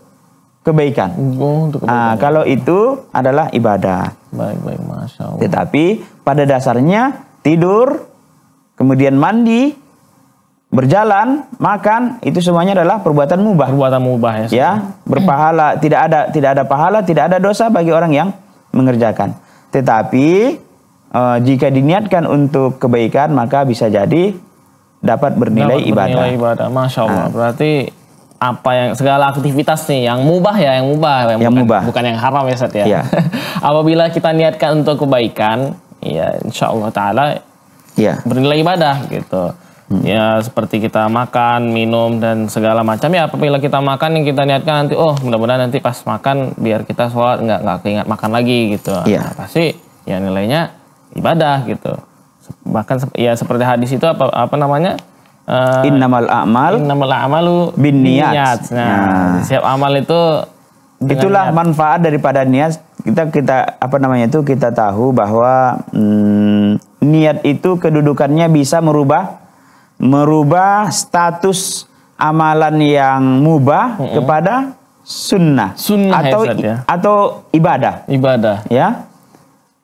kebaikan. Oh, untuk ah, kebaikan. Nah, kalau itu adalah ibadah. Baik, baik, masya Allah. Tetapi pada dasarnya tidur, kemudian mandi, berjalan, makan, itu semuanya adalah perbuatan mubah. Perbuatan mubah ya. Ya, berpahala, tidak ada tidak ada pahala, tidak ada dosa bagi orang yang mengerjakan. Tetapi uh, jika diniatkan untuk kebaikan maka bisa jadi dapat bernilai dapat ibadah. Bernilai ibadah, masya Allah. Nah. Berarti apa yang segala aktivitas nih yang mubah ya yang mubah yang, yang bukan, mubah bukan yang haram ya Sat ya. ya. Apabila kita niatkan untuk kebaikan, ya insya Allah Taala ya. bernilai ibadah gitu. Hmm. Ya seperti kita makan, minum dan segala macam ya apabila kita makan yang kita niatkan nanti oh mudah-mudahan nanti pas makan biar kita sholat nggak nggak keingat makan lagi gitu. Iya. Nah, pasti ya nilainya ibadah gitu. Bahkan ya seperti hadis itu apa apa namanya? Uh, innamal a'mal innamal a'malu bin niat. Nah, nah, siap amal itu itulah niat. manfaat daripada niat kita kita apa namanya itu kita tahu bahwa hmm, niat itu kedudukannya bisa merubah merubah status amalan yang mubah mm -hmm. kepada sunnah, sunnah atau ya, ya. atau ibadah ibadah ya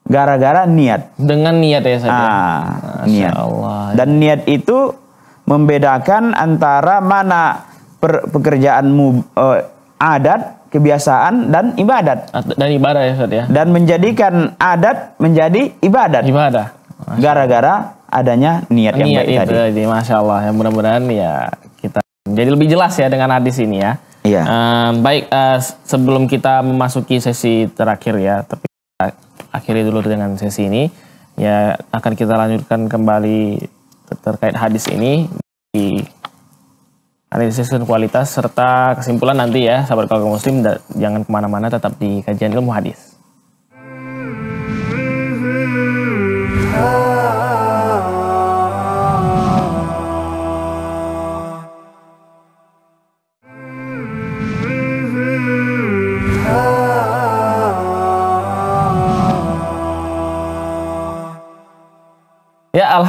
gara-gara niat. Dengan niat ya saya Ah, niat. Allah. Dan niat itu membedakan antara mana per, pekerjaanmu eh, adat, kebiasaan dan ibadat. Dan ibadah ya Ustaz ya. Dan menjadikan adat menjadi ibadat. Ibadah. Gara-gara adanya niat, niat yang baik itu tadi. Jadi, Masya Allah. Ya mudah-mudahan ya kita jadi lebih jelas ya dengan hadis ini ya. Iya. Um, baik uh, sebelum kita memasuki sesi terakhir ya, tapi akhiri dulu dengan sesi ini. Ya akan kita lanjutkan kembali terkait hadis ini di analisis dan kualitas serta kesimpulan nanti ya sahabat kalau muslim jangan kemana-mana tetap di kajian ilmu hadis. Oh.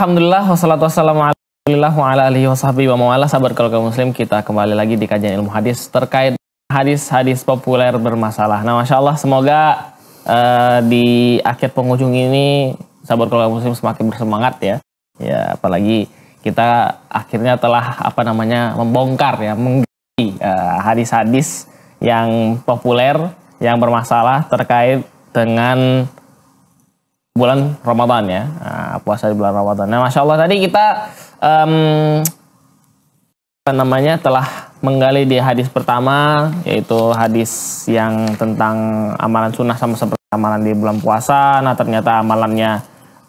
Alhamdulillah wassalatu wassalamu Alhamdulillah wa ala alihi wa sahbihi wa mawala sabar kalau kamu muslim kita kembali lagi di kajian ilmu hadis terkait hadis-hadis populer bermasalah. Nah Masya Allah semoga uh, di akhir penghujung ini sahabat kalau muslim semakin bersemangat ya. Ya apalagi kita akhirnya telah apa namanya membongkar ya menggali uh, eh, hadis-hadis yang populer yang bermasalah terkait dengan bulan Ramadan ya. Nah, puasa di bulan Ramadan. Nah, Masya Allah tadi kita um, apa namanya telah menggali di hadis pertama yaitu hadis yang tentang amalan sunnah sama seperti amalan di bulan puasa. Nah, ternyata amalannya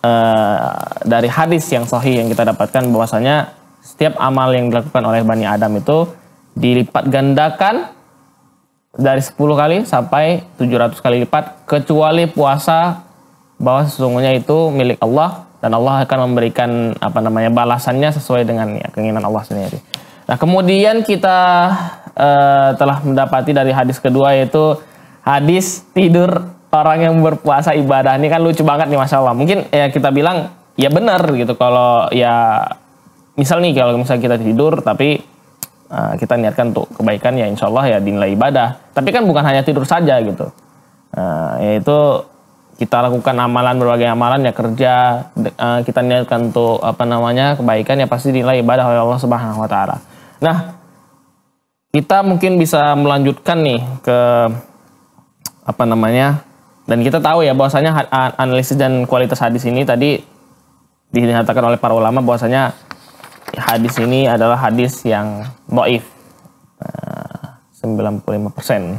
uh, dari hadis yang sahih yang kita dapatkan bahwasanya setiap amal yang dilakukan oleh Bani Adam itu dilipat gandakan dari 10 kali sampai 700 kali lipat kecuali puasa bahwa sesungguhnya itu milik Allah dan Allah akan memberikan apa namanya balasannya sesuai dengan ya, keinginan Allah sendiri. Nah kemudian kita uh, telah mendapati dari hadis kedua yaitu hadis tidur orang yang berpuasa ibadah ini kan lucu banget nih masalah. Mungkin ya kita bilang ya benar gitu kalau ya misal nih kalau misalnya kita tidur tapi uh, kita niatkan untuk kebaikan ya insya Allah ya dinilai ibadah. Tapi kan bukan hanya tidur saja gitu. Uh, yaitu kita lakukan amalan berbagai amalan ya kerja eh, kita niatkan untuk apa namanya kebaikan ya pasti nilai ibadah oleh Allah Subhanahu wa taala. Nah, kita mungkin bisa melanjutkan nih ke apa namanya? Dan kita tahu ya bahwasanya analisis dan kualitas hadis ini tadi dinyatakan oleh para ulama bahwasanya hadis ini adalah hadis yang doif. Nah, 95 persen,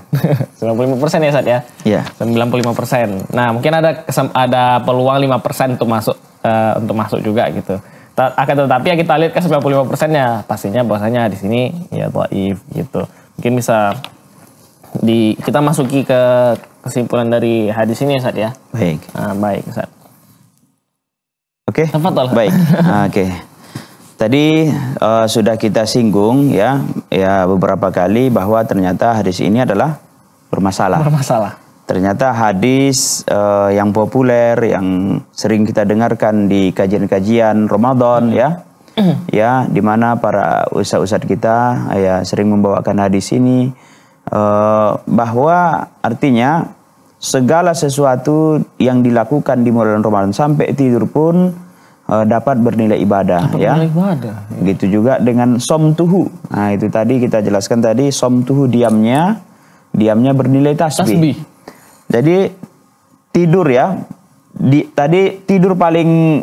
95 persen ya saat ya. Iya. Yeah. 95 persen. Nah mungkin ada ada peluang 5 persen untuk masuk uh, untuk masuk juga gitu. Akan tetapi ya kita lihat ke 95 persennya pastinya bahwasanya di sini ya if gitu. Mungkin bisa di kita masuki ke kesimpulan dari hadis ini ya saat ya. Baik. Nah, baik saat. Oke. Okay. Baik. Ah, oke. Okay. Tadi uh, sudah kita singgung ya, ya beberapa kali bahwa ternyata hadis ini adalah bermasalah. Bermasalah. Ternyata hadis uh, yang populer yang sering kita dengarkan di kajian-kajian Ramadan -hmm. ya. Ya, di mana para ustaz-ustaz kita eh, ya sering membawakan hadis ini uh, bahwa artinya segala sesuatu yang dilakukan di bulan Ramadan sampai tidur pun uh, dapat bernilai ibadah dapat ya. Bernilai ibadah. Ya. Gitu juga dengan som tuhu. Nah, itu tadi kita jelaskan tadi som tuhu diamnya diamnya bernilai tasbih. tasbih. Jadi tidur ya. Di, tadi tidur paling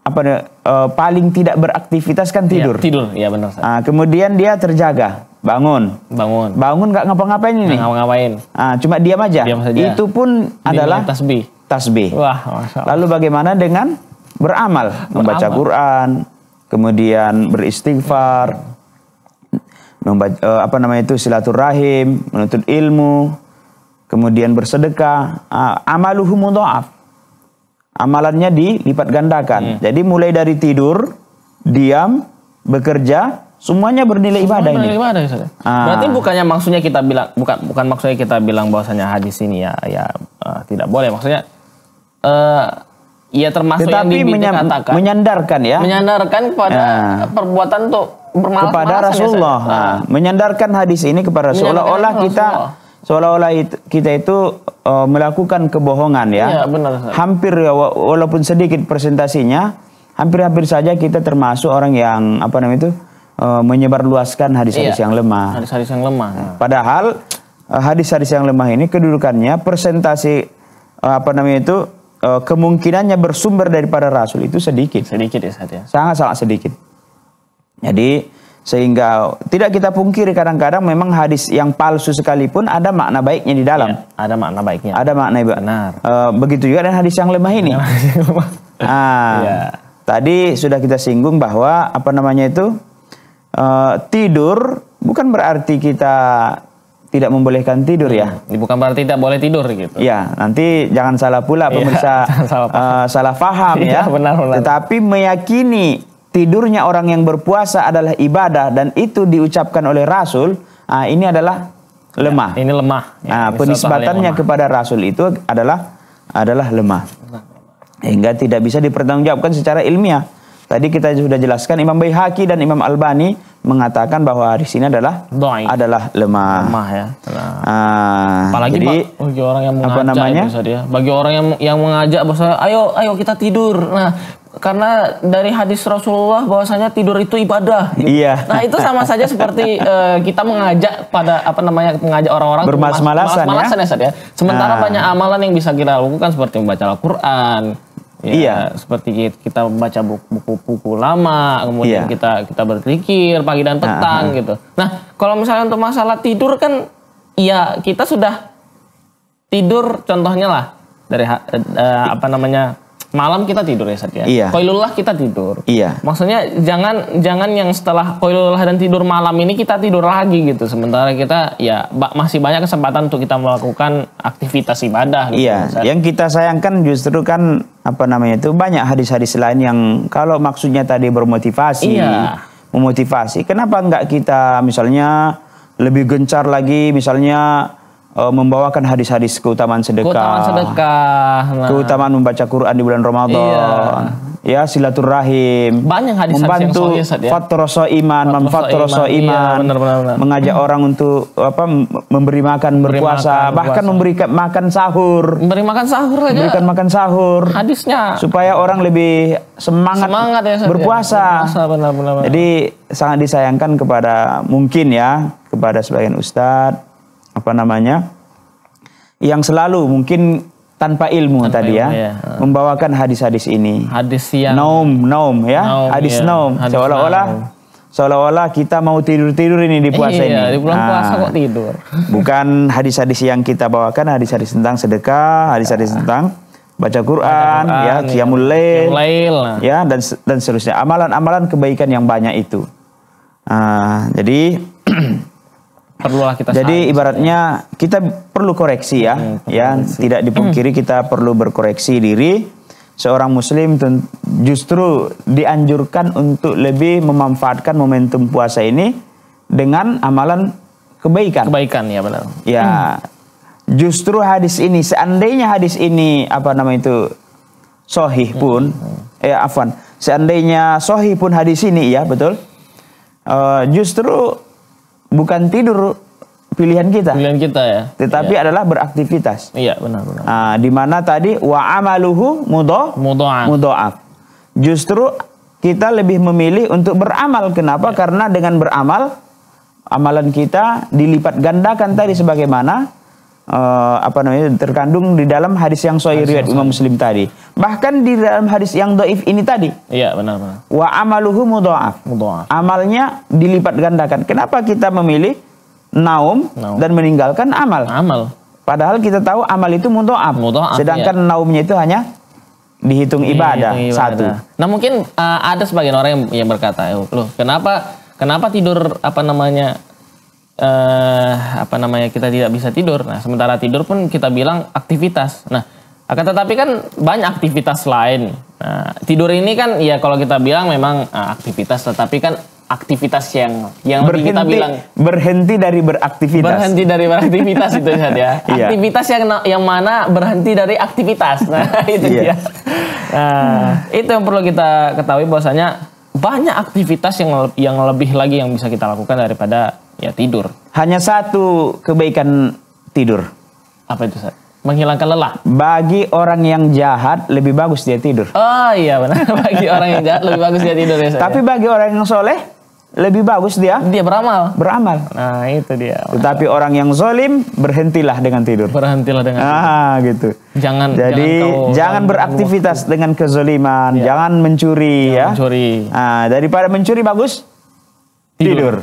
apa uh, paling tidak beraktivitas kan iya, tidur. Ya, tidur, ya benar. Nah, kemudian dia terjaga, bangun. Bangun. Bangun nggak ngapa-ngapain ini. Ngapa-ngapain. Ah, cuma diam aja. Diam saja. Itu pun adalah tasbih. Tasbih. Wah, Lalu bagaimana dengan beramal, beramal. membaca Quran, kemudian beristighfar, membaca, eh, apa namanya itu silaturahim, menuntut ilmu, kemudian bersedekah, ah, amaluhu mudhaaf. Amalannya dilipat gandakan. Hmm. Jadi mulai dari tidur, diam, bekerja, semuanya bernilai ibadah ini. Ibadah, ya, ah. Berarti bukannya maksudnya kita bilang bukan bukan maksudnya kita bilang bahwasanya hadis ini ya ya uh, tidak boleh maksudnya eh, Iya termasuk Tetapi yang menyam, katakan. menyandarkan ya. Menyandarkan kepada ya. perbuatan untuk bermalas kepada Rasulullah. nah. menyandarkan hadis ini kepada Rasulullah. Seolah-olah kita seolah-olah kita itu uh, melakukan kebohongan ya. ya benar. Hampir ya walaupun sedikit presentasinya, hampir-hampir saja kita termasuk orang yang apa namanya itu uh, menyebarluaskan hadis-hadis ya. yang lemah. Hadis-hadis yang lemah. Ah. Padahal eh, hadis-hadis yang lemah ini kedudukannya presentasi uh, apa namanya itu Eh, kemungkinannya bersumber daripada Rasul itu sedikit. Sedikit ya saatnya, Sangat-sangat sedikit. Jadi sehingga tidak kita pungkiri kadang-kadang memang hadis yang palsu sekalipun ada makna baiknya di dalam. Ya, ada makna baiknya. Ada makna baik. Benar. Uh, begitu juga dengan hadis yang lemah ini. ah, ya. Tadi sudah kita singgung bahwa apa namanya itu uh, tidur bukan berarti kita tidak membolehkan tidur ya. Hmm, bukan berarti tidak boleh tidur gitu. Ya, nanti jangan salah pula iya, pemirsa ya, salah, faham Uh, salah paham ya. ya. Benar, benar. Tetapi meyakini tidurnya orang yang berpuasa adalah ibadah dan itu diucapkan oleh Rasul, uh, ini adalah ya, lemah. Ya, ini lemah. Ya, nah, penisbatannya lemah. kepada Rasul itu adalah adalah lemah. Hingga tidak bisa dipertanggungjawabkan secara ilmiah. Tadi kita sudah jelaskan Imam Baihaqi dan Imam Albani mengatakan bahwa hadis ini adalah Doi. adalah lemah. Lemah ya. Nah. Apalagi jadi, bagi orang yang mengajak apa namanya? Ya, Bagi orang yang yang mengajak bahwa ayo ayo kita tidur. Nah, karena dari hadis Rasulullah bahwasanya tidur itu ibadah. Iya. Nah, itu sama saja seperti uh, kita mengajak pada apa namanya mengajak orang-orang bermas malasan ya. Malas ya, ya. Sementara nah. banyak amalan yang bisa kita lakukan seperti membaca Al-Qur'an, Ya, iya. Seperti kita membaca buku-buku lama, kemudian iya. kita kita berpikir pagi dan petang Aha. Ah. gitu. Nah, kalau misalnya untuk masalah tidur kan, iya kita sudah tidur contohnya lah dari eh, eh, apa namanya malam kita tidur ya Sat ya. Iya. Koilullah kita tidur. Iya. Maksudnya jangan jangan yang setelah koilullah dan tidur malam ini kita tidur lagi gitu. Sementara kita ya ba masih banyak kesempatan untuk kita melakukan aktivitas ibadah. Gitu, iya. Ya, yang kita sayangkan justru kan apa namanya itu banyak hadis-hadis lain yang kalau maksudnya tadi bermotivasi. Iya. Memotivasi. Kenapa nggak kita misalnya lebih gencar lagi misalnya uh, membawakan hadis-hadis keutamaan sedekah, keutamaan sedekah, keutamaan membaca Quran di bulan Ramadan. Iya. Ya silaturahim. Banyak hadis, membantu ya. fatroso iman, memfatroso iya, iman, benar, benar, benar. mengajak hmm. orang untuk apa memberi makan memberi berpuasa, makan, bahkan memberi makan sahur. Memberi makan sahur aja. Memberikan makan sahur. Hadisnya supaya orang lebih semangat, semangat ya, ya. berpuasa. Ya, berpuasa benar, benar, benar. Jadi sangat disayangkan kepada mungkin ya kepada sebagian ustadz apa namanya yang selalu mungkin tanpa ilmu tanpa tadi ya, ilmu, ya, ya. membawakan hadis-hadis ini. Hadis yang naum, naum ya, naum, ya. hadis iya. naum. Seolah-olah seolah-olah kita mau tidur-tidur ini di puasa iya, ini. di bulan nah, puasa kok tidur. Bukan hadis-hadis yang kita bawakan, hadis-hadis tentang sedekah, hadis-hadis ah. tentang baca Quran, baca Quran ya, iya. qiyamul lail, lail, nah. ya dan dan seterusnya. Amalan-amalan kebaikan yang banyak itu. nah, jadi perlulah kita Jadi sahabat, ibaratnya ya. kita perlu koreksi ya, hmm, ya koreksi. tidak dipungkiri kita perlu berkoreksi diri. Seorang muslim justru dianjurkan untuk lebih memanfaatkan momentum puasa ini dengan amalan kebaikan. Kebaikan ya benar. Ya. Hmm. Justru hadis ini seandainya hadis ini apa nama itu sohih hmm. pun hmm. eh afwan, seandainya sohih pun hadis ini ya betul. Uh, justru bukan tidur pilihan kita. Pilihan kita ya. Tetapi iya. adalah beraktivitas. Iya, benar benar. Nah, di mana tadi wa amaluhu mudoh Justru kita lebih memilih untuk beramal. Kenapa? Iya. Karena dengan beramal amalan kita dilipat gandakan tadi sebagaimana uh, apa namanya terkandung di dalam hadis yang sahih riwayat Imam Muslim tadi. Bahkan di dalam hadis yang doif ini tadi. Iya benar benar. Wa amaluhu mudhaaf. Amalnya dilipat gandakan. Kenapa kita memilih naum, naum. dan meninggalkan amal? Amal. Padahal kita tahu amal itu mudhaaf. Sedangkan iya. naumnya itu hanya dihitung ibadah, ibadah satu. Nah mungkin uh, ada sebagian orang yang, yang berkata, eh, loh kenapa kenapa tidur apa namanya eh, apa namanya kita tidak bisa tidur. Nah, sementara tidur pun kita bilang aktivitas. Nah, akan tetapi kan banyak aktivitas lain. Nah, tidur ini kan ya kalau kita bilang memang nah, aktivitas, tetapi kan aktivitas yang yang berhenti, kita bilang berhenti dari beraktivitas. Berhenti dari beraktivitas itu Zat, ya. Iya. Aktivitas yang yang mana berhenti dari aktivitas. Nah, itu iya. dia. Nah, itu yang perlu kita ketahui bahwasanya banyak aktivitas yang yang lebih lagi yang bisa kita lakukan daripada Ya tidur. Hanya satu kebaikan tidur. Apa itu Ustaz? Menghilangkan lelah. Bagi orang yang jahat lebih bagus dia tidur. Oh iya benar. Bagi orang yang jahat lebih bagus dia tidur ya. Tapi ya? bagi orang yang soleh lebih bagus dia dia beramal beramal nah itu dia tetapi orang yang zolim berhentilah dengan tidur berhentilah dengan ah, tidur. ah gitu jangan jadi jangan, jangan beraktivitas dengan kezoliman ya. jangan mencuri jangan ya mencuri ah daripada mencuri bagus tidur, tidur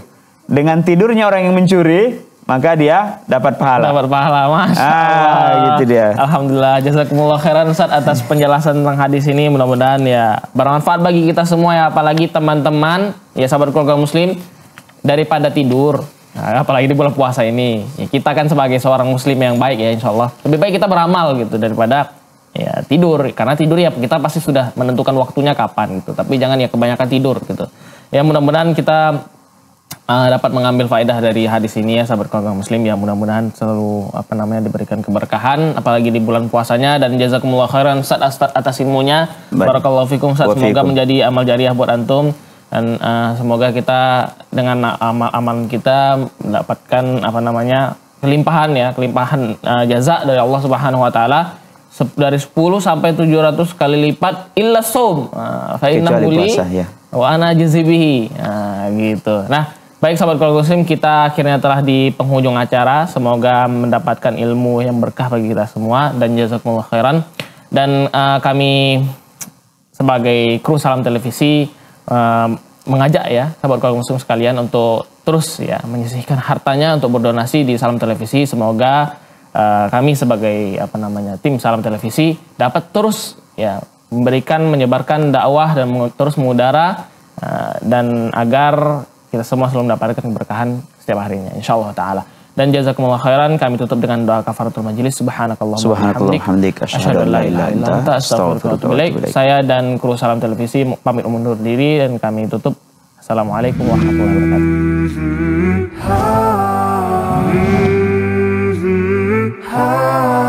dengan tidurnya orang yang mencuri maka dia dapat pahala. Dapat pahala, mas. Ah, gitu dia. Alhamdulillah, jazakumullah khairan Ustaz atas penjelasan tentang hadis ini. Mudah-mudahan ya bermanfaat bagi kita semua ya, apalagi teman-teman ya sahabat keluarga muslim daripada tidur. Nah, apalagi di bulan puasa ini. Ya, kita kan sebagai seorang muslim yang baik ya insya Allah. Lebih baik kita beramal gitu daripada ya tidur. Karena tidur ya kita pasti sudah menentukan waktunya kapan gitu. Tapi jangan ya kebanyakan tidur gitu. Ya mudah-mudahan kita uh, dapat mengambil faedah dari hadis ini ya sahabat keluarga muslim ya mudah-mudahan selalu apa namanya diberikan keberkahan apalagi di bulan puasanya dan jazakumullah khairan Ustaz atas ilmunya barakallahu fikum sat semoga menjadi amal jariah buat antum dan uh, semoga kita dengan amal-amal kita mendapatkan apa namanya kelimpahan ya kelimpahan uh, ah, jaza dari Allah Subhanahu wa taala dari 10 sampai 700 kali lipat illa saum fa inna ya. Wa ana Nah, gitu. Nah, baik sahabat keluarga muslim, kita akhirnya telah di penghujung acara. Semoga mendapatkan ilmu yang berkah bagi kita semua dan jazakumullah khairan. Dan uh, kami sebagai kru Salam Televisi uh, mengajak ya sahabat keluarga muslim sekalian untuk terus ya menyisihkan hartanya untuk berdonasi di Salam Televisi. Semoga eh, kami sebagai apa namanya tim Salam Televisi dapat terus ya memberikan, menyebarkan dakwah dan terus mengudara dan agar kita semua selalu mendapatkan keberkahan setiap harinya. Insya Allah Ta'ala. Dan jazakumullah khairan kami tutup dengan doa kafaratul majelis subhanakallah subhanakallah hamdik asyhadu an la ilaha illa Saya dan kru Salam Televisi pamit undur diri dan kami tutup. Assalamualaikum warahmatullahi wabarakatuh.